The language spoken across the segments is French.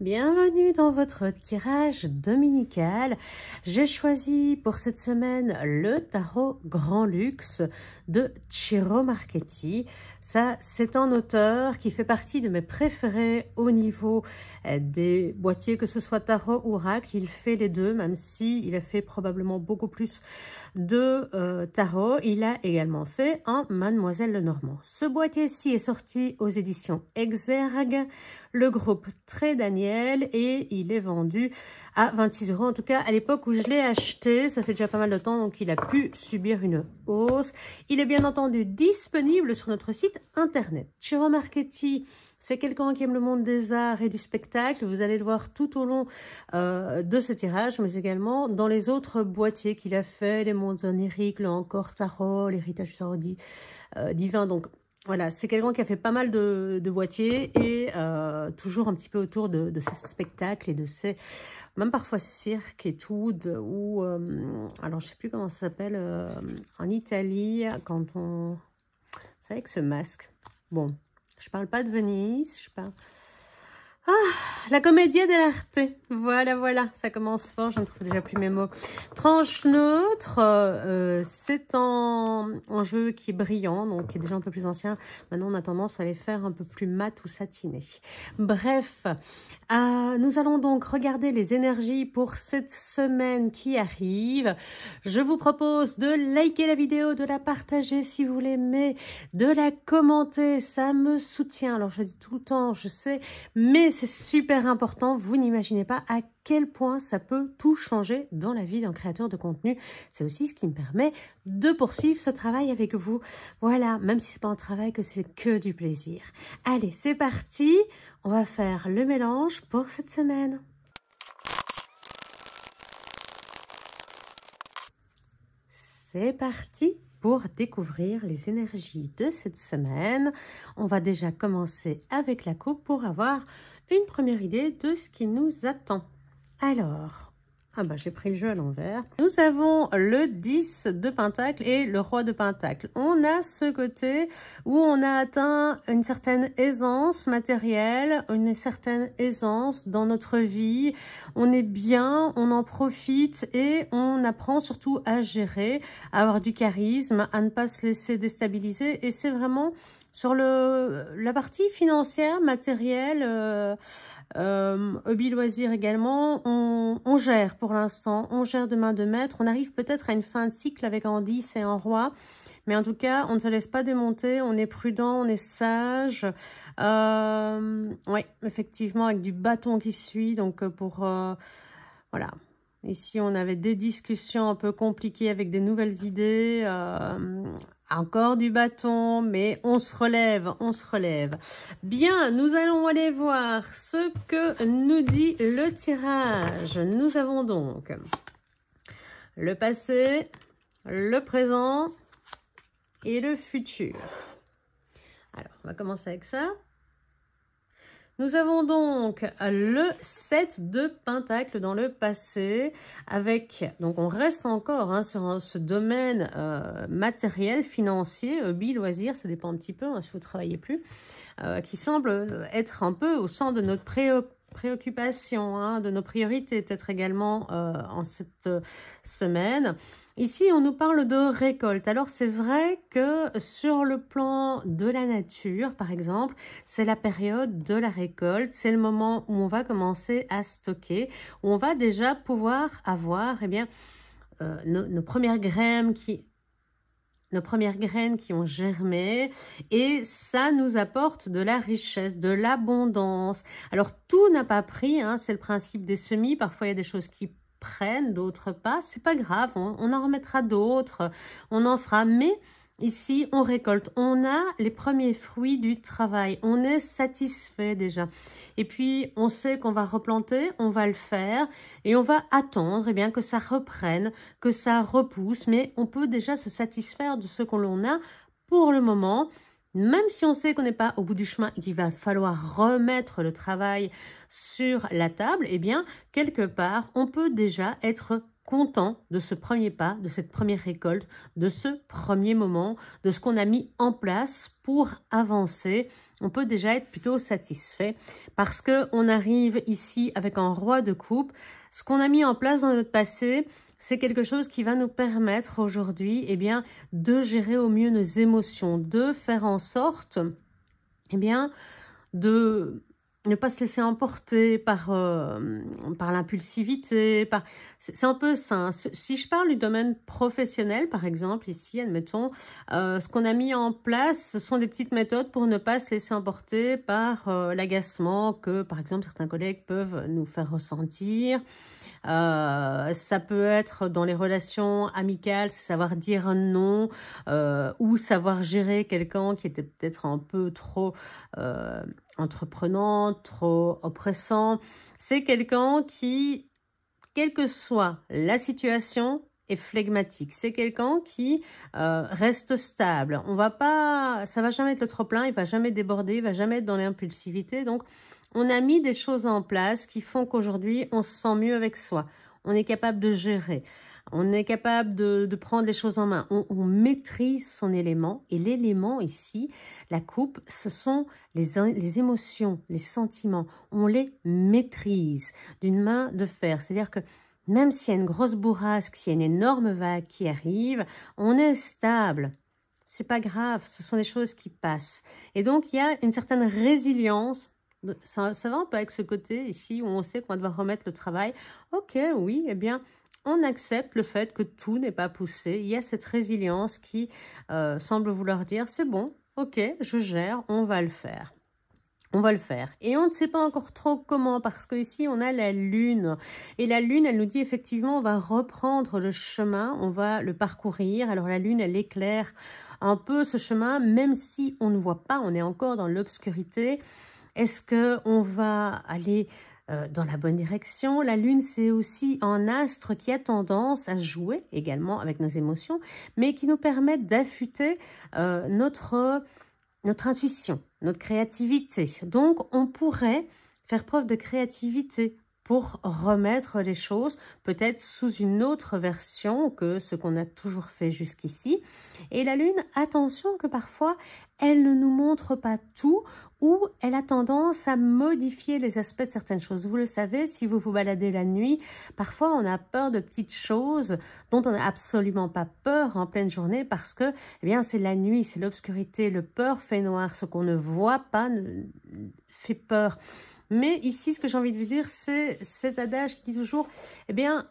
Bienvenue dans votre tirage dominical. J'ai choisi pour cette semaine le tarot Grand Luxe de Chiro Marchetti. Ça, c'est un auteur qui fait partie de mes préférés au niveau euh, des boîtiers, que ce soit tarot ou rack. Il fait les deux, même si il a fait probablement beaucoup plus de euh, tarot. Il a également fait un Mademoiselle Lenormand. Ce boîtier-ci est sorti aux éditions Exergue, le groupe Très Daniel, et il est vendu à 26 euros. En tout cas, à l'époque où je l'ai acheté, ça fait déjà pas mal de temps, donc il a pu subir une hausse. Il est bien entendu disponible sur notre site internet. Chiro Marchetti, c'est quelqu'un qui aime le monde des arts et du spectacle. Vous allez le voir tout au long euh, de ce tirage, mais également dans les autres boîtiers qu'il a fait, les mondes oniriques, le encore Tarot, l'héritage du euh, divin. Donc voilà, c'est quelqu'un qui a fait pas mal de, boîtiers et euh, toujours un petit peu autour de, de, ces spectacles et de ces, même parfois cirque et tout, ou, alors je sais plus comment ça s'appelle, en Italie, quand on avec ce masque, bon, je parle pas de Venise, je parle... Ah, la comédie dell'arte. Voilà, voilà, ça commence fort, je ne trouve déjà plus mes mots. Tranche neutre, euh, c'est un, jeu qui est brillant, donc qui est déjà un peu plus ancien. Maintenant, on a tendance à les faire un peu plus mat ou satiné Bref, euh, nous allons donc regarder les énergies pour cette semaine qui arrive. Je vous propose de liker la vidéo, de la partager si vous l'aimez, de la commenter, ça me soutient. Alors, je dis tout le temps, je sais, mais c'est super important, vous n'imaginez pas à quel point ça peut tout changer dans la vie d'un créateur de contenu. C'est aussi ce qui me permet de poursuivre ce travail avec vous. Voilà, même si c'est pas un travail que c'est que du plaisir. Allez, c'est parti, on va faire le mélange pour cette semaine. C'est parti pour découvrir les énergies de cette semaine. On va déjà commencer avec la coupe pour avoir une première idée de ce qui nous attend. Alors, ah bah j'ai pris le jeu à l'envers. Nous avons le 10 de Pentacle et le Roi de Pentacle. On a ce côté où on a atteint une certaine aisance matérielle, une certaine aisance dans notre vie. On est bien, on en profite et on apprend surtout à gérer, à avoir du charisme, à ne pas se laisser déstabiliser. Et c'est vraiment sur le, la partie financière, matérielle, euh, euh, hobby loisirs également, on, gère pour l'instant, on gère de main de maître. On arrive peut-être à une fin de cycle avec un 10 et un roi. Mais en tout cas, on ne se laisse pas démonter, on est prudent, on est sage. Euh, oui, effectivement, avec du bâton qui suit. Donc, pour... voilà. Ici, on avait des discussions un peu compliquées avec des nouvelles idées. Euh, encore du bâton, mais on se relève, on se relève. Bien, nous allons aller voir ce que nous dit le tirage. Nous avons donc le passé, le présent et le futur. Alors, on va commencer avec ça. Nous avons donc le 7 de Pentacle dans le passé avec, donc on reste encore hein, sur ce domaine euh, matériel, financier, hobby, loisir, ça dépend un petit peu hein, si vous travaillez plus, euh, qui semble être un peu au centre de notre préoccupation préoccupations, hein, de nos priorités peut-être également euh, en cette euh, semaine. Ici, on nous parle de récolte. Alors, c'est vrai que sur le plan de la nature, par exemple, c'est la période de la récolte. C'est le moment où on va commencer à stocker, où on va déjà pouvoir avoir, eh bien, euh, nos, nos, premières graines qui nos premières graines qui ont germé et ça nous apporte de la richesse, de l'abondance. Alors tout n'a pas pris, hein, c'est le principe des semis, parfois il y a des choses qui prennent, d'autres pas, c'est pas grave, on, on en remettra d'autres, on en fera, mais Ici, on récolte, on a les premiers fruits du travail, on est satisfait déjà. Et puis, on sait qu'on va replanter, on va le faire et on va attendre eh bien, que ça reprenne, que ça repousse, mais on peut déjà se satisfaire de ce qu'on l'on a pour le moment, même si on sait qu'on n'est pas au bout du chemin et qu'il va falloir remettre le travail sur la table, eh bien, quelque part, on peut déjà être content de ce premier pas, de cette première récolte, de ce premier moment, de ce qu'on a mis en place pour avancer, on peut déjà être plutôt satisfait parce que on arrive ici avec un roi de coupe. Ce qu'on a mis en place dans notre passé, c'est quelque chose qui va nous permettre aujourd'hui eh bien, de gérer au mieux nos émotions, de faire en sorte eh bien, de ne pas se laisser emporter par, euh, par l'impulsivité. Par... C'est un peu ça. Si je parle du domaine professionnel, par exemple, ici, admettons, euh, ce qu'on a mis en place, ce sont des petites méthodes pour ne pas se laisser emporter par euh, l'agacement que, par exemple, certains collègues peuvent nous faire ressentir. Euh, ça peut être dans les relations amicales, savoir dire non euh, ou savoir gérer quelqu'un qui était peut-être un peu trop euh, entreprenant, trop oppressant. C'est quelqu'un qui, quelle que soit la situation, est flegmatique. C'est quelqu'un qui reste stable. On va pas, ça va jamais être trop plein, il va jamais déborder, il va jamais être dans l'impulsivité. Donc on a mis des choses en place qui font qu'aujourd'hui, on se sent mieux avec soi. On est capable de gérer. On est capable de, prendre les choses en main. On, maîtrise son élément. Et l'élément ici, la coupe, ce sont les, émotions, les sentiments. On les maîtrise d'une main de fer. C'est-à-dire que même s'il y a une grosse bourrasque, s'il y a une énorme vague qui arrive, on est stable c'est pas grave, ce sont des choses qui passent. Et donc, il y a une certaine résilience ça, va un peu avec ce côté ici où on sait qu'on va devoir remettre le travail. Ok, oui, eh bien, on accepte le fait que tout n'est pas poussé. Il y a cette résilience qui euh, semble vouloir dire c'est bon, ok, je gère, on va le faire. On va le faire. Et on ne sait pas encore trop comment, parce que ici, on a la lune. Et la lune, elle nous dit effectivement, on va reprendre le chemin, on va le parcourir. Alors la lune, elle éclaire un peu ce chemin, même si on ne voit pas, on est encore dans l'obscurité. Est-ce que on va aller euh, dans la bonne direction La Lune, c'est aussi un astre qui a tendance à jouer également avec nos émotions, mais qui nous permet d'affûter euh, notre, notre intuition, notre créativité. Donc, on pourrait faire preuve de créativité pour remettre les choses peut-être sous une autre version que ce qu'on a toujours fait jusqu'ici. Et la Lune, attention que parfois, elle ne nous montre pas tout ou elle a tendance à modifier les aspects de certaines choses. Vous le savez, si vous vous baladez la nuit, parfois on a peur de petites choses dont on n'a absolument pas peur en pleine journée parce que eh bien c'est la nuit, c'est l'obscurité, le peur fait noir, ce qu'on ne voit pas fait peur. Mais ici, ce que j'ai envie de vous dire, c'est cet adage qui dit toujours, eh bien,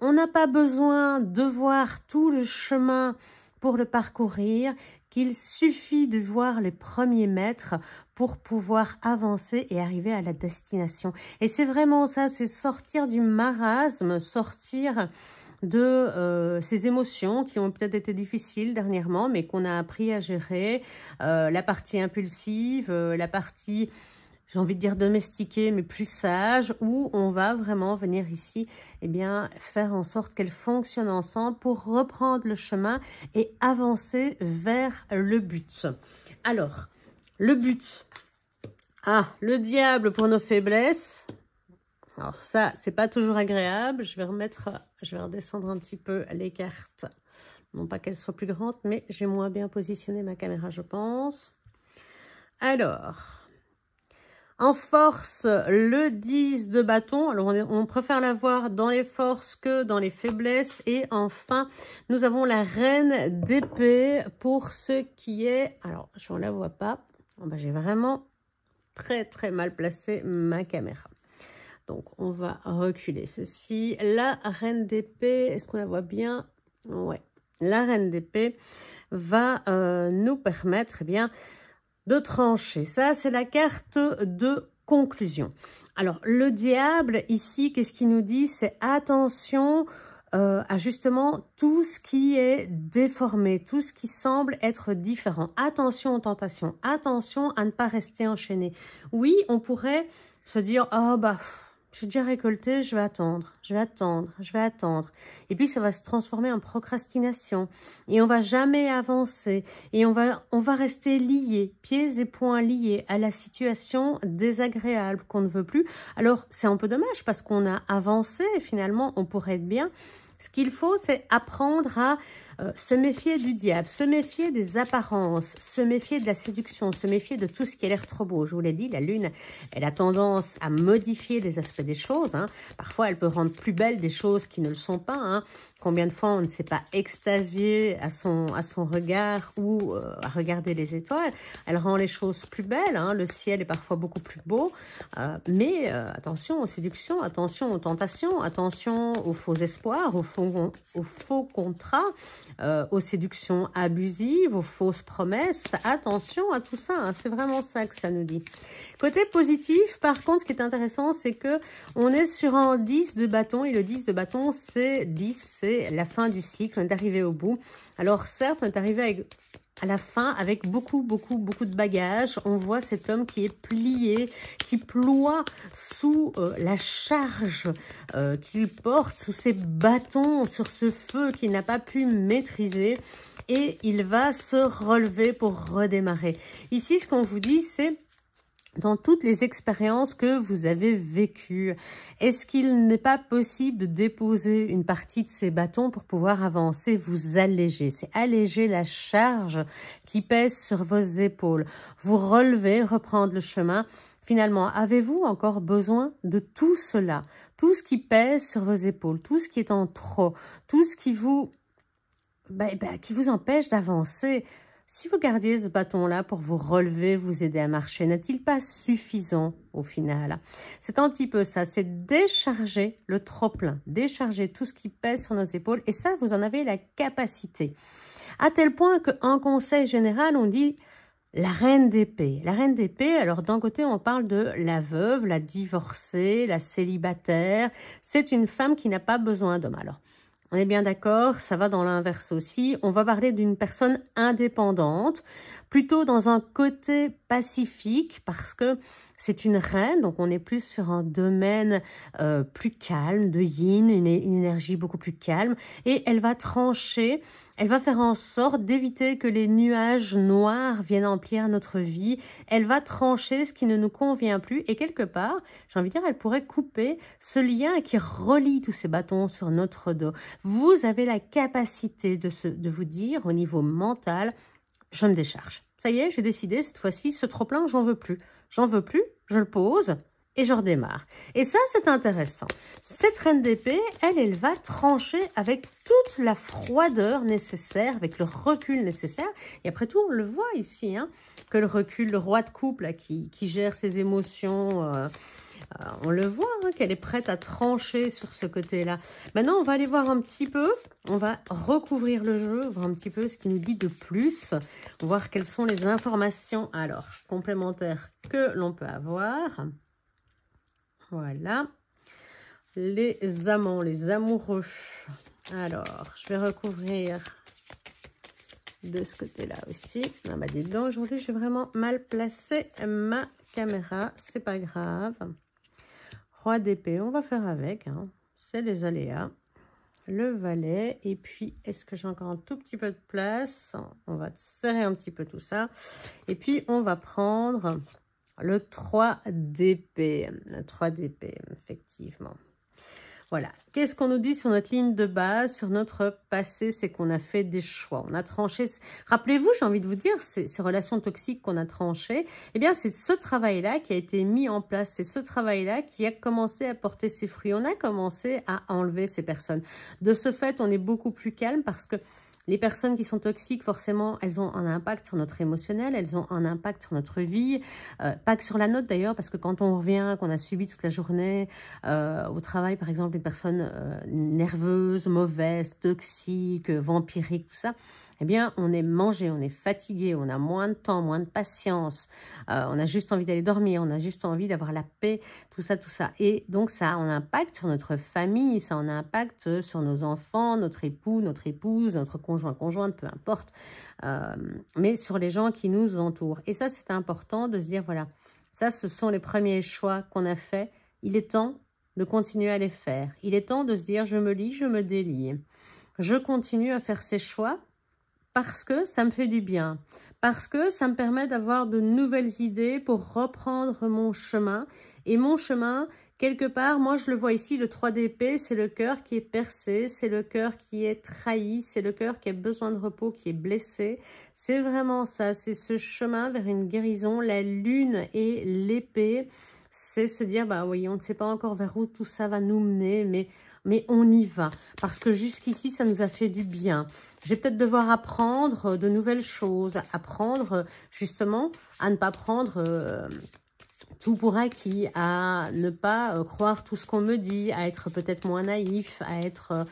on n'a pas besoin de voir tout le chemin pour le parcourir, qu'il suffit de voir les premiers mètres pour pouvoir avancer et arriver à la destination. Et c'est vraiment ça, c'est sortir du marasme, sortir de euh, ces émotions qui ont peut-être été difficiles dernièrement, mais qu'on a appris à gérer, euh, la partie impulsive, euh, la partie j'ai envie de dire domestiquée, mais plus sage, où on va vraiment venir ici et eh bien, faire en sorte qu'elles fonctionnent ensemble pour reprendre le chemin et avancer vers le but. Alors, le but. Ah, le diable pour nos faiblesses. Alors ça, c'est pas toujours agréable. Je vais remettre, je vais redescendre un petit peu les cartes. Non pas qu'elles soient plus grandes, mais j'ai moins bien positionné ma caméra, je pense. Alors, en force, le 10 de bâton. Alors, on, préfère l'avoir dans les forces que dans les faiblesses. Et enfin, nous avons la reine d'épée pour ce qui est... Alors, je ne la vois pas. Ah bah, j'ai vraiment très, très mal placé ma caméra. Donc, on va reculer ceci. La reine d'épée, est-ce qu'on la voit bien Ouais. La reine d'épée va euh, nous permettre, eh bien, de trancher. Ça, c'est la carte de conclusion. Alors, le diable, ici, qu'est-ce qu'il nous dit C'est attention euh, à justement tout ce qui est déformé, tout ce qui semble être différent. Attention aux tentations, attention à ne pas rester enchaîné. Oui, on pourrait se dire, oh bah suis déjà récolté, je vais attendre, je vais attendre, je vais attendre. Et puis ça va se transformer en procrastination. Et on va jamais avancer. Et on va, on va rester lié, pieds et poings liés à la situation désagréable qu'on ne veut plus. Alors c'est un peu dommage parce qu'on a avancé. et Finalement, on pourrait être bien. Ce qu'il faut, c'est apprendre à euh, se méfier du diable, se méfier des apparences, se méfier de la séduction, se méfier de tout ce qui a l'air trop beau. Je vous l'ai dit, la lune, elle a tendance à modifier les aspects des choses. Hein. Parfois, elle peut rendre plus belles des choses qui ne le sont pas. Hein. Combien de fois on ne s'est pas extasié à son, à son regard ou euh, à regarder les étoiles Elle rend les choses plus belles. Hein. Le ciel est parfois beaucoup plus beau. Euh, mais attention aux séductions, attention aux tentations, attention aux faux espoirs, aux faux, aux faux contrats euh, aux séductions abusives, aux fausses promesses. Attention à tout ça, hein, c'est vraiment ça que ça nous dit. Côté positif, par contre, ce qui est intéressant, c'est que on est sur un 10 de bâton, et le 10 de bâton, c'est 10, c'est la fin du cycle, on est arrivé au bout. Alors certes, on est arrivé avec à la fin avec beaucoup, beaucoup, beaucoup de bagages. On voit cet homme qui est plié, qui ploie sous euh, la charge euh, qu'il porte, sous ses bâtons, sur ce feu qu'il n'a pas pu maîtriser. Et il va se relever pour redémarrer. Ici, ce qu'on vous dit, c'est dans toutes les expériences que vous avez vécues. Est-ce qu'il n'est pas possible de déposer une partie de ces bâtons pour pouvoir avancer, vous alléger C'est alléger la charge qui pèse sur vos épaules. Vous relever, reprendre le chemin. Finalement, avez-vous encore besoin de tout cela Tout ce qui pèse sur vos épaules, tout ce qui est en trop, tout ce qui vous, ben, ben, qui vous empêche d'avancer si vous gardiez ce bâton-là pour vous relever, vous aider à marcher, n'est-il pas suffisant au final C'est un petit peu ça, c'est décharger le trop-plein, décharger tout ce qui pèse sur nos épaules et ça, vous en avez la capacité. À tel point qu'en conseil général, on dit la reine d'épée. La reine d'épée, alors d'un côté, on parle de la veuve, la divorcée, la célibataire. C'est une femme qui n'a pas besoin d'homme. Alors, on est bien d'accord, ça va dans l'inverse aussi. On va parler d'une personne indépendante, plutôt dans un côté pacifique, parce que c'est une reine, donc on est plus sur un domaine euh, plus calme, de yin, une, énergie beaucoup plus calme. Et elle va trancher, elle va faire en sorte d'éviter que les nuages noirs viennent emplir notre vie. Elle va trancher ce qui ne nous convient plus. Et quelque part, j'ai envie de dire, elle pourrait couper ce lien qui relie tous ces bâtons sur notre dos. Vous avez la capacité de, se, de vous dire au niveau mental, je me décharge. Ça y est, j'ai décidé cette fois-ci, ce trop-plein, j'en veux plus. J'en veux plus, je le pose et je redémarre. Et ça, c'est intéressant. Cette reine d'épée, elle, elle va trancher avec toute la froideur nécessaire, avec le recul nécessaire. Et après tout, on le voit ici, hein, que le recul, le roi de couple qui, qui, gère ses émotions... Euh, euh, on le voit, hein, qu'elle est prête à trancher sur ce côté-là. Maintenant, on va aller voir un petit peu, on va recouvrir le jeu, voir un petit peu ce qu'il nous dit de plus, voir quelles sont les informations alors complémentaires que l'on peut avoir. Voilà. Les amants, les amoureux. Alors, je vais recouvrir de ce côté-là aussi. Ah bah dis aujourd'hui, j'ai vraiment mal placé ma caméra. C'est pas grave d'épée, on va faire avec, hein. c'est les aléas. Le valet, et puis est-ce que j'ai encore un tout petit peu de place On va serrer un petit peu tout ça. Et puis on va prendre le 3 d'épée, 3 d'épée, effectivement. Voilà. Qu'est-ce qu'on nous dit sur notre ligne de base, sur notre passé C'est qu'on a fait des choix. On a tranché. Rappelez-vous, j'ai envie de vous dire, ces, relations toxiques qu'on a tranchées, eh bien, c'est ce travail-là qui a été mis en place. C'est ce travail-là qui a commencé à porter ses fruits. On a commencé à enlever ces personnes. De ce fait, on est beaucoup plus calme parce que les personnes qui sont toxiques, forcément, elles ont un impact sur notre émotionnel, elles ont un impact sur notre vie, euh, pas que sur la note d'ailleurs, parce que quand on revient, qu'on a subi toute la journée euh, au travail, par exemple, une personne euh, nerveuse, mauvaise, toxique, vampirique, tout ça, eh bien, on est mangé, on est fatigué, on a moins de temps, moins de patience, euh, on a juste envie d'aller dormir, on a juste envie d'avoir la paix, tout ça, tout ça. Et donc, ça a un impact sur notre famille, ça a un impact sur nos enfants, notre époux, notre épouse, notre conjoint, conjointe, peu importe, euh, mais sur les gens qui nous entourent. Et ça, c'est important de se dire, voilà, ça, ce sont les premiers choix qu'on a faits. Il est temps de continuer à les faire. Il est temps de se dire, je me lis, je me délie. Je continue à faire ces choix parce que ça me fait du bien, parce que ça me permet d'avoir de nouvelles idées pour reprendre mon chemin. Et mon chemin, quelque part, moi je le vois ici, le 3DP, c'est le cœur qui est percé, c'est le cœur qui est trahi, c'est le cœur qui a besoin de repos, qui est blessé. C'est vraiment ça, c'est ce chemin vers une guérison, la lune et l'épée. C'est se dire, bah oui, on ne sait pas encore vers où tout ça va nous mener, mais mais on y va. Parce que jusqu'ici, ça nous a fait du bien. Je vais peut-être devoir apprendre euh, de nouvelles choses, apprendre euh, justement à ne pas prendre... Euh, tout pour acquis, à ne pas croire tout ce qu'on me dit, à être peut-être moins naïf, à être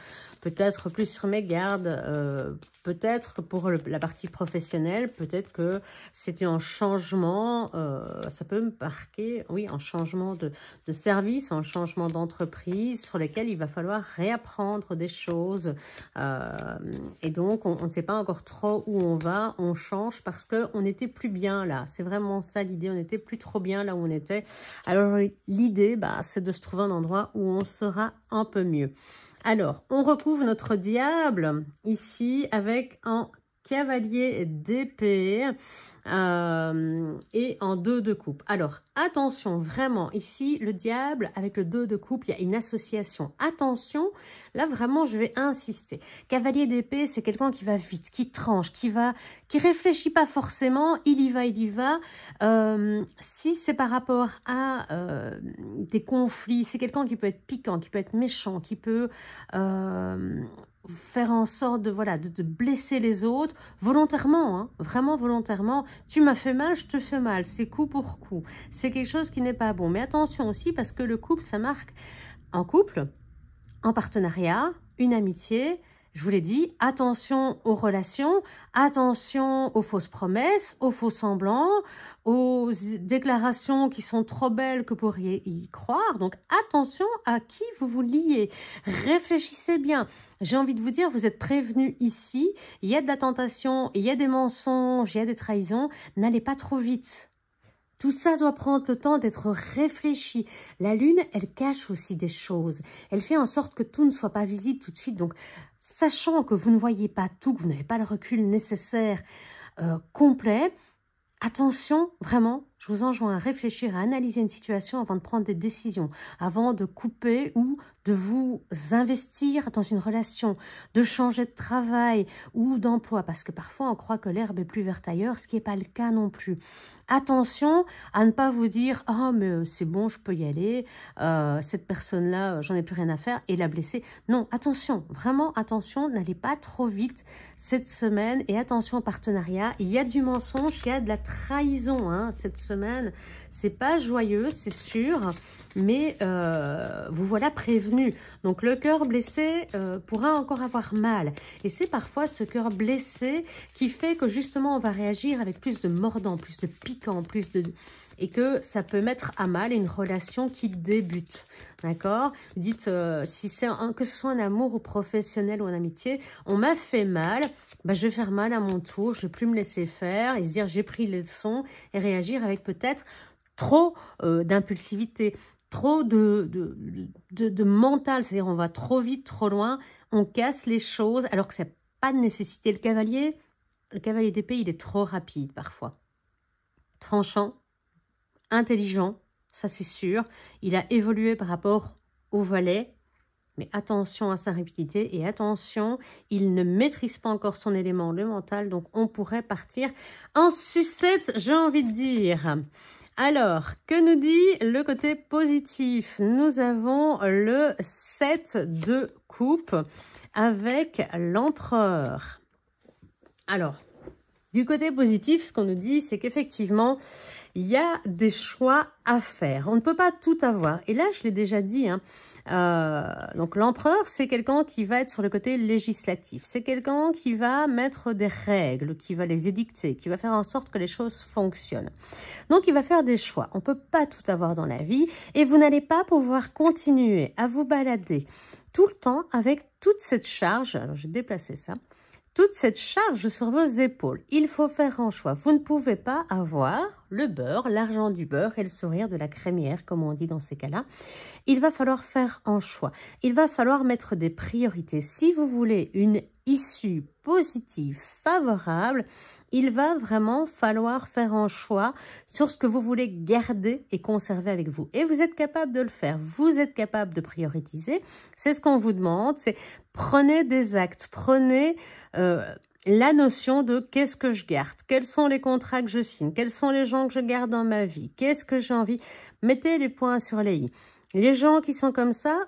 peut-être plus sur mes gardes, euh, peut-être pour la partie professionnelle, peut-être que c'était un changement, euh, ça peut me marquer, oui, un changement de, service, un changement d'entreprise sur lequel il va falloir réapprendre des choses. Euh, et donc, on, ne sait pas encore trop où on va, on change parce qu'on n'était plus bien là. C'est vraiment ça l'idée, on n'était plus trop bien là où on était. Alors, l'idée, bah, c'est de se trouver un endroit où on sera un peu mieux. Alors, on recouvre notre diable ici avec un cavalier d'épée euh, et en deux de coupe. Alors attention, vraiment, ici le diable avec le deux de coupe, il y a une association. Attention, là vraiment je vais insister. Cavalier d'épée, c'est quelqu'un qui va vite, qui tranche, qui va, qui réfléchit pas forcément, il y va, il y va. Euh, si c'est par rapport à euh, des conflits, c'est quelqu'un qui peut être piquant, qui peut être méchant, qui peut faire en sorte de voilà de, de blesser les autres volontairement, hein, vraiment volontairement. Tu m'as fait mal, je te fais mal. C'est coup pour coup. C'est quelque chose qui n'est pas bon. Mais attention aussi parce que le couple, ça marque en couple, en partenariat, une amitié, je vous l'ai dit, attention aux relations, attention aux fausses promesses, aux faux semblants, aux déclarations qui sont trop belles que vous pourriez y croire. Donc attention à qui vous vous liez. Réfléchissez bien. J'ai envie de vous dire, vous êtes prévenus ici. Il y a de la tentation, il y a des mensonges, il y a des trahisons. N'allez pas trop vite. Tout ça doit prendre le temps d'être réfléchi. La lune, elle cache aussi des choses. Elle fait en sorte que tout ne soit pas visible tout de suite. Donc, sachant que vous ne voyez pas tout, que vous n'avez pas le recul nécessaire, euh, complet, attention vraiment je vous enjoins à réfléchir, à analyser une situation avant de prendre des décisions, avant de couper ou de vous investir dans une relation, de changer de travail ou d'emploi, parce que parfois on croit que l'herbe est plus verte ailleurs, ce qui n'est pas le cas non plus. Attention à ne pas vous dire « Oh, mais c'est bon, je peux y aller, euh, cette personne-là, j'en ai plus rien à faire » et la blesser. Non, attention, vraiment attention, n'allez pas trop vite cette semaine et attention au partenariat. Il y a du mensonge, il y a de la trahison hein, cette semaine c'est pas joyeux, c'est sûr, mais euh, vous voilà prévenu. Donc le cœur blessé euh, pourra encore avoir mal. Et c'est parfois ce cœur blessé qui fait que justement on va réagir avec plus de mordant, plus de piquant, plus de et que ça peut mettre à mal une relation qui débute. D'accord Dites, euh, si c'est que ce soit un amour ou professionnel ou en amitié, on m'a fait mal, bah, je vais faire mal à mon tour, je vais plus me laisser faire et se dire j'ai pris les leçons et réagir avec peut-être trop euh, d'impulsivité, trop de, de, de, mental, c'est-à-dire on va trop vite, trop loin, on casse les choses alors que c'est n'est pas de nécessité. Le cavalier, le cavalier d'épée, il est trop rapide parfois, tranchant, intelligent, ça c'est sûr. Il a évolué par rapport au valet. mais attention à sa rapidité et attention, il ne maîtrise pas encore son élément, le mental, donc on pourrait partir en sucette, j'ai envie de dire. Alors, que nous dit le côté positif Nous avons le 7 de coupe avec l'empereur. Alors, du côté positif, ce qu'on nous dit, c'est qu'effectivement, il y a des choix à faire. On ne peut pas tout avoir. Et là, je l'ai déjà dit, hein. euh, donc l'empereur, c'est quelqu'un qui va être sur le côté législatif. C'est quelqu'un qui va mettre des règles, qui va les édicter, qui va faire en sorte que les choses fonctionnent. Donc il va faire des choix. On ne peut pas tout avoir dans la vie et vous n'allez pas pouvoir continuer à vous balader tout le temps avec toute cette charge. Alors j'ai déplacé ça toute cette charge sur vos épaules. Il faut faire un choix. Vous ne pouvez pas avoir le beurre, l'argent du beurre et le sourire de la crémière, comme on dit dans ces cas-là. Il va falloir faire un choix. Il va falloir mettre des priorités. Si vous voulez une issue positive, favorable, il va vraiment falloir faire un choix sur ce que vous voulez garder et conserver avec vous. Et vous êtes capable de le faire, vous êtes capable de prioriser, c'est ce qu'on vous demande, c'est prenez des actes, prenez... Euh, la notion de qu'est-ce que je garde, quels sont les contrats que je signe, quels sont les gens que je garde dans ma vie, qu'est-ce que j'ai envie. Mettez les points sur les i. Les gens qui sont comme ça,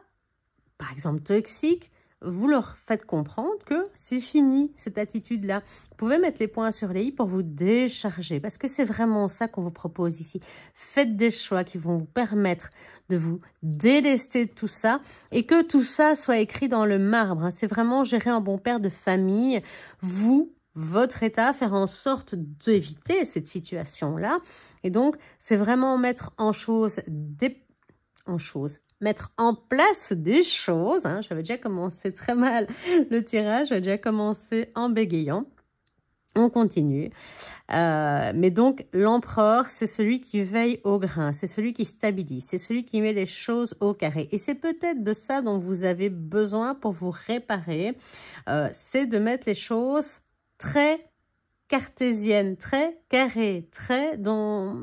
par exemple toxiques, vous leur faites comprendre que c'est fini cette attitude-là. Vous pouvez mettre les points sur les i pour vous décharger parce que c'est vraiment ça qu'on vous propose ici. Faites des choix qui vont vous permettre de vous délester de tout ça et que tout ça soit écrit dans le marbre. Hein. C'est vraiment gérer un bon père de famille. Vous, votre état, faire en sorte d'éviter cette situation-là. Et donc, c'est vraiment mettre en chose des en chose mettre en place des choses. Hein. J'avais déjà commencé très mal le tirage, j'avais déjà commencé en bégayant. On continue. Euh, mais donc, l'empereur, c'est celui qui veille au grain, c'est celui qui stabilise, c'est celui qui met les choses au carré. Et c'est peut-être de ça dont vous avez besoin pour vous réparer. Euh, c'est de mettre les choses très cartésiennes, très carrées, très dans...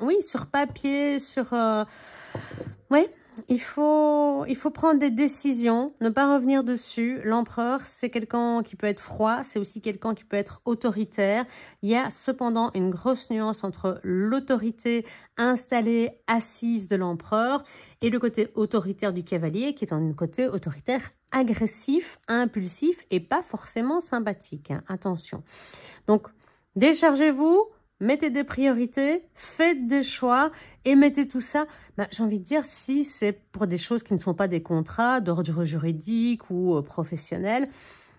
Oui, sur papier, sur... Euh, oui, il faut, il faut prendre des décisions, ne pas revenir dessus. L'empereur, c'est quelqu'un qui peut être froid, c'est aussi quelqu'un qui peut être autoritaire. Il y a cependant une grosse nuance entre l'autorité installée, assise de l'empereur et le côté autoritaire du cavalier qui est un côté autoritaire agressif, impulsif et pas forcément sympathique. Attention. Donc, déchargez-vous, mettez des priorités, faites des choix et mettez tout ça. Bah, j'ai envie de dire, si c'est pour des choses qui ne sont pas des contrats d'ordre juridique ou euh, professionnel,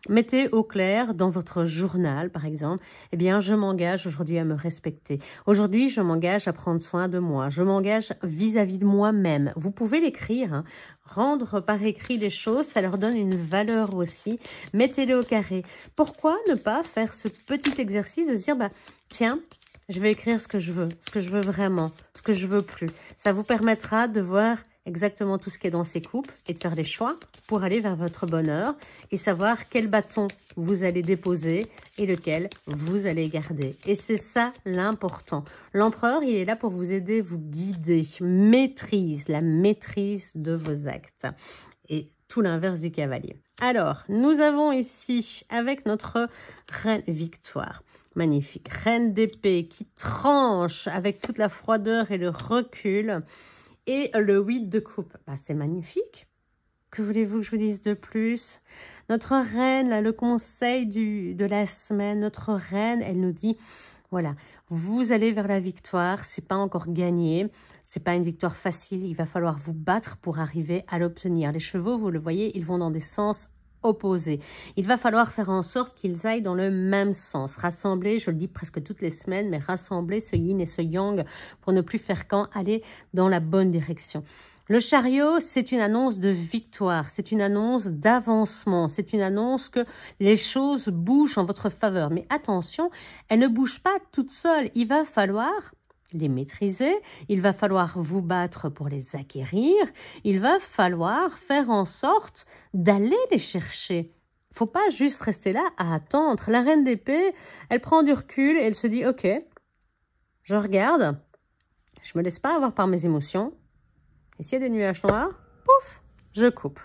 Mettez au clair dans votre journal, par exemple, eh bien, je m'engage aujourd'hui à me respecter. Aujourd'hui, je m'engage à prendre soin de moi. Je m'engage vis-à-vis de moi-même. Vous pouvez l'écrire, hein. rendre par écrit les choses, ça leur donne une valeur aussi. Mettez-les au carré. Pourquoi ne pas faire ce petit exercice de se dire, bah, tiens, je vais écrire ce que je veux, ce que je veux vraiment, ce que je veux plus. Ça vous permettra de voir exactement tout ce qui est dans ces coupes et de faire les choix pour aller vers votre bonheur et savoir quel bâton vous allez déposer et lequel vous allez garder. Et c'est ça l'important. L'empereur, il est là pour vous aider, vous guider, maîtrise, la maîtrise de vos actes. Et tout l'inverse du cavalier. Alors, nous avons ici, avec notre reine victoire, Magnifique. Reine d'épée qui tranche avec toute la froideur et le recul. Et le 8 de coupe. Bah, c'est magnifique. Que voulez-vous que je vous dise de plus Notre reine, là, le conseil du, de la semaine, notre reine, elle nous dit, voilà, vous allez vers la victoire, c'est pas encore gagné, c'est pas une victoire facile, il va falloir vous battre pour arriver à l'obtenir. Les chevaux, vous le voyez, ils vont dans des sens opposés. Il va falloir faire en sorte qu'ils aillent dans le même sens. Rassembler, je le dis presque toutes les semaines, mais rassembler ce yin et ce yang pour ne plus faire qu'en aller dans la bonne direction. Le chariot, c'est une annonce de victoire, c'est une annonce d'avancement, c'est une annonce que les choses bougent en votre faveur. Mais attention, elles ne bougent pas toutes seules. Il va falloir les maîtriser, il va falloir vous battre pour les acquérir, il va falloir faire en sorte d'aller les chercher. Faut pas juste rester là à attendre. La reine d'épée, elle prend du recul et elle se dit OK, je regarde, je me laisse pas avoir par mes émotions. Et s'il y a des nuages noirs, pouf, je coupe.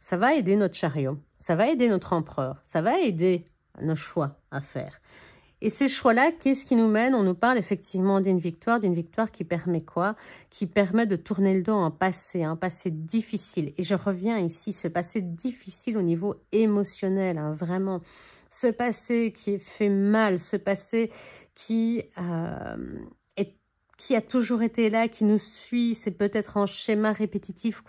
Ça va aider notre chariot, ça va aider notre empereur, ça va aider nos choix à faire. Et ces choix-là, qu'est-ce qui nous mène On nous parle effectivement d'une victoire, d'une victoire qui permet quoi Qui permet de tourner le dos à un passé, un passé difficile. Et je reviens ici, ce passé difficile au niveau émotionnel, hein, vraiment. Ce passé qui fait mal, ce passé qui... Euh, qui a toujours été là, qui nous suit, c'est peut-être un schéma répétitif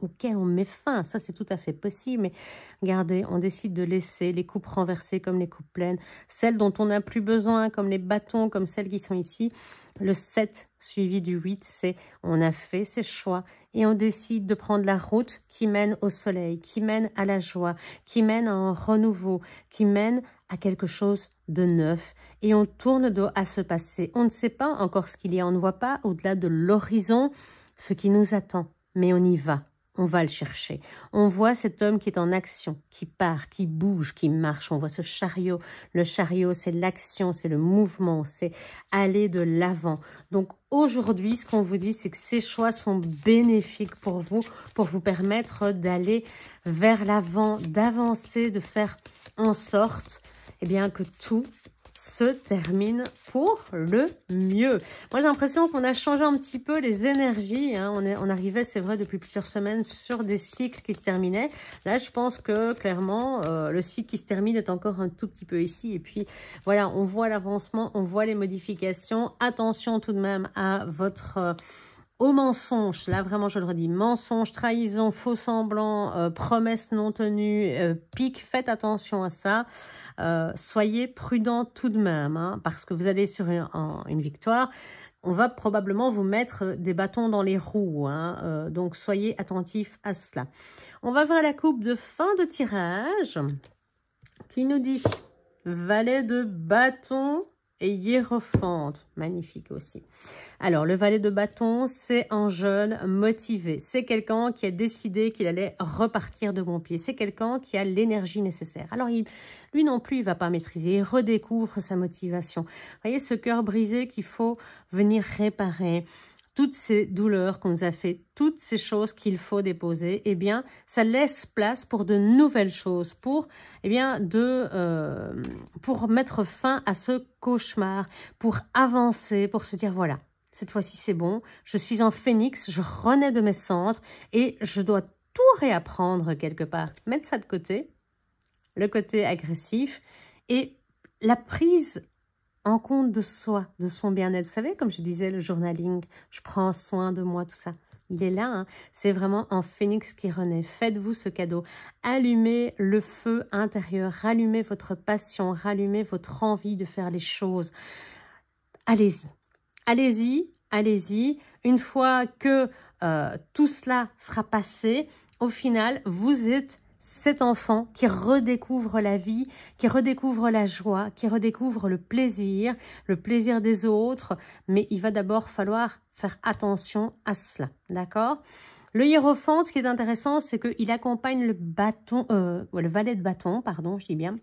auquel on met fin. Ça, c'est tout à fait possible. Mais regardez, on décide de laisser les coupes renversées comme les coupes pleines, celles dont on n'a plus besoin, comme les bâtons, comme celles qui sont ici. Le 7 suivi du 8, c'est on a fait ses choix et on décide de prendre la route qui mène au soleil, qui mène à la joie, qui mène à un renouveau, qui mène à quelque chose de neuf et on tourne dos à ce passé. On ne sait pas encore ce qu'il y a, on ne voit pas au-delà de l'horizon ce qui nous attend, mais on y va, on va le chercher. On voit cet homme qui est en action, qui part, qui bouge, qui marche, on voit ce chariot. Le chariot, c'est l'action, c'est le mouvement, c'est aller de l'avant. Donc aujourd'hui, ce qu'on vous dit, c'est que ces choix sont bénéfiques pour vous, pour vous permettre d'aller vers l'avant, d'avancer, de faire en sorte eh bien que tout se termine pour le mieux. Moi, j'ai l'impression qu'on a changé un petit peu les énergies. Hein. On, est, on arrivait, c'est vrai, depuis plusieurs semaines sur des cycles qui se terminaient. Là, je pense que, clairement, euh, le cycle qui se termine est encore un tout petit peu ici. Et puis, voilà, on voit l'avancement, on voit les modifications. Attention tout de même à votre... Euh, au mensonge, là vraiment je le redis, mensonge, trahison, faux semblant, euh, promesse non tenue, euh, pique, faites attention à ça. Euh, soyez prudent tout de même, hein, parce que vous allez sur une, victoire, on va probablement vous mettre euh, des bâtons dans les roues, hein. euh, donc soyez attentifs à cela. On va voir la coupe de fin de tirage qui nous dit « Valet de bâton » et Hiérophante, magnifique aussi. Alors, le valet de bâton, c'est un jeune motivé. C'est quelqu'un qui a décidé qu'il allait repartir de bon pied. C'est quelqu'un qui a l'énergie nécessaire. Alors, lui non plus, il va pas maîtriser. Il redécouvre sa motivation. Vous voyez ce cœur brisé qu'il faut venir réparer toutes ces douleurs qu'on nous a fait, toutes ces choses qu'il faut déposer, eh bien, ça laisse place pour de nouvelles choses, pour, eh bien, de, euh, pour mettre fin à ce cauchemar, pour avancer, pour se dire, voilà, cette fois-ci c'est bon, je suis en phénix, je renais de mes cendres et je dois tout réapprendre quelque part. Mettre ça de côté, le côté agressif et la prise en compte de soi, de son bien-être. Vous savez, comme je disais, le journaling, je prends soin de moi, tout ça. Il est là, hein. c'est vraiment un phénix qui renaît. Faites-vous ce cadeau. Allumez le feu intérieur, rallumez votre passion, rallumez votre envie de faire les choses. Allez-y, allez-y, allez-y. Une fois que euh, tout cela sera passé, au final, vous êtes cet enfant qui redécouvre la vie, qui redécouvre la joie, qui redécouvre le plaisir, le plaisir des autres, mais il va d'abord falloir faire attention à cela, d'accord Le hiérophante, ce qui est intéressant, c'est qu'il accompagne le bâton, euh, le valet de bâton, pardon, je dis bien,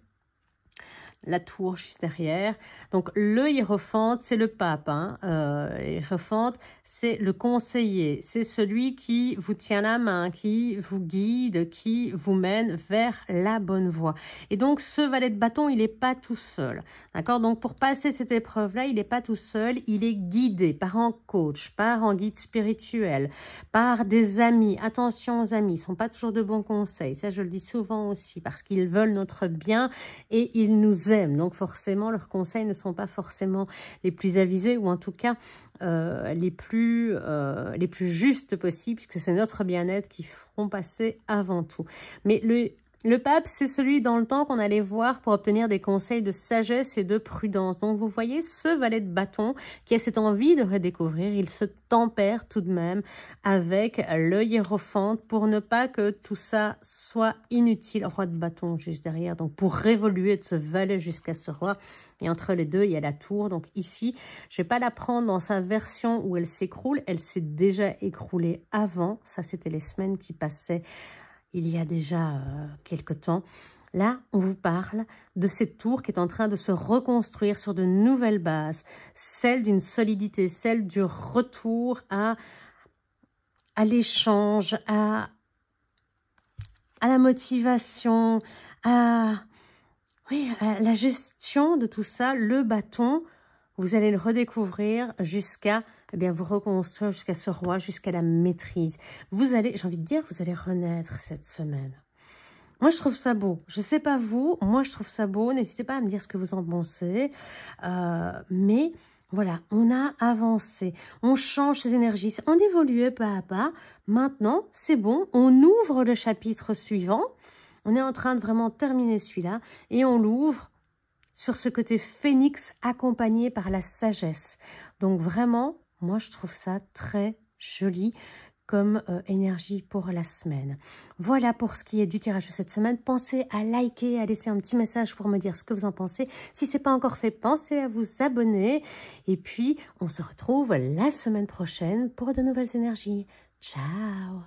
la tour juste derrière. Donc le hiérophante, c'est le pape. Hein. Euh, hiérophante, c'est le conseiller, c'est celui qui vous tient la main, qui vous guide, qui vous mène vers la bonne voie. Et donc ce valet de bâton, il n'est pas tout seul. D'accord Donc pour passer cette épreuve-là, il n'est pas tout seul, il est guidé par un coach, par un guide spirituel, par des amis. Attention aux amis, ils sont pas toujours de bons conseils, ça je le dis souvent aussi, parce qu'ils veulent notre bien et ils nous aiment. Donc forcément, leurs conseils ne sont pas forcément les plus avisés ou en tout cas euh, les, plus, euh, les plus justes possibles, puisque c'est notre bien-être qui feront passer avant tout. Mais le, le pape, c'est celui dans le temps qu'on allait voir pour obtenir des conseils de sagesse et de prudence. Donc vous voyez ce valet de bâton qui a cette envie de redécouvrir, il se tempère tout de même avec le hiérophante pour ne pas que tout ça soit inutile. Roi de bâton juste derrière, donc pour évoluer de ce valet jusqu'à ce roi. Et entre les deux, il y a la tour. Donc ici, je vais pas la prendre dans sa version où elle s'écroule. Elle s'est déjà écroulée avant. Ça, c'était les semaines qui passaient il y a déjà euh, quelque temps. Là, on vous parle de cette tour qui est en train de se reconstruire sur de nouvelles bases, celle d'une solidité, celle du retour à, l'échange, à, la motivation, à, à la gestion de tout ça, le bâton, vous allez le redécouvrir jusqu'à eh bien, vous reconstruire jusqu'à ce roi, jusqu'à la maîtrise. Vous allez, j'ai envie de dire, vous allez renaître cette semaine. Moi, je trouve ça beau. Je sais pas vous, moi, je trouve ça beau. N'hésitez pas à me dire ce que vous en pensez. Euh, mais voilà, on a avancé, on change ses énergies, on évolue pas à pas. Maintenant, c'est bon, on ouvre le chapitre suivant. On est en train de vraiment terminer celui-là et on l'ouvre sur ce côté phénix accompagné par la sagesse. Donc vraiment, moi, je trouve ça très joli comme euh, énergie pour la semaine. Voilà pour ce qui est du tirage de cette semaine. Pensez à liker, à laisser un petit message pour me dire ce que vous en pensez. Si ce n'est pas encore fait, pensez à vous abonner. Et puis, on se retrouve la semaine prochaine pour de nouvelles énergies. Ciao